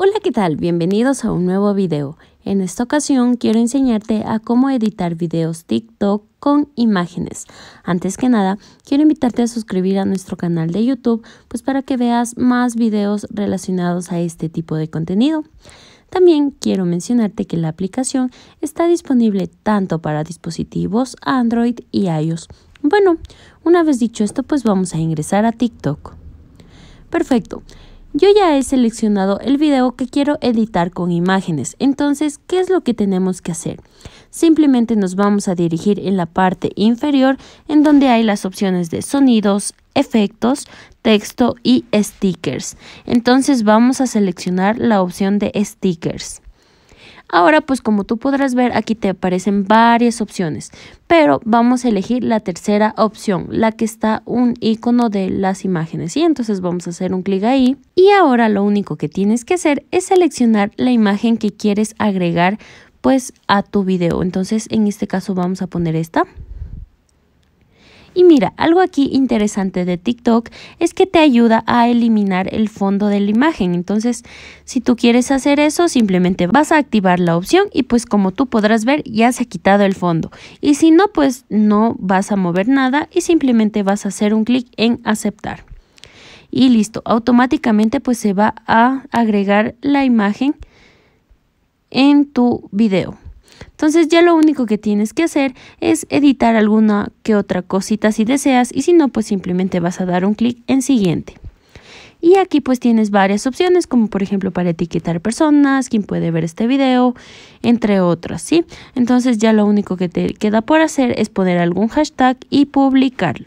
Hola, ¿qué tal? Bienvenidos a un nuevo video. En esta ocasión quiero enseñarte a cómo editar videos TikTok con imágenes. Antes que nada, quiero invitarte a suscribir a nuestro canal de YouTube, pues para que veas más videos relacionados a este tipo de contenido. También quiero mencionarte que la aplicación está disponible tanto para dispositivos Android y iOS. Bueno, una vez dicho esto, pues vamos a ingresar a TikTok. Perfecto. Yo ya he seleccionado el video que quiero editar con imágenes. Entonces, ¿qué es lo que tenemos que hacer? Simplemente nos vamos a dirigir en la parte inferior en donde hay las opciones de sonidos, efectos, texto y stickers. Entonces vamos a seleccionar la opción de stickers. Ahora pues como tú podrás ver aquí te aparecen varias opciones, pero vamos a elegir la tercera opción, la que está un icono de las imágenes y entonces vamos a hacer un clic ahí y ahora lo único que tienes que hacer es seleccionar la imagen que quieres agregar pues a tu video. Entonces en este caso vamos a poner esta. Y mira, algo aquí interesante de TikTok es que te ayuda a eliminar el fondo de la imagen. Entonces, si tú quieres hacer eso, simplemente vas a activar la opción y pues como tú podrás ver, ya se ha quitado el fondo. Y si no, pues no vas a mover nada y simplemente vas a hacer un clic en aceptar. Y listo, automáticamente pues se va a agregar la imagen en tu video. Entonces ya lo único que tienes que hacer es editar alguna que otra cosita si deseas y si no pues simplemente vas a dar un clic en siguiente. Y aquí pues tienes varias opciones, como por ejemplo para etiquetar personas, quien puede ver este video, entre otras, ¿sí? Entonces ya lo único que te queda por hacer es poner algún hashtag y publicarlo.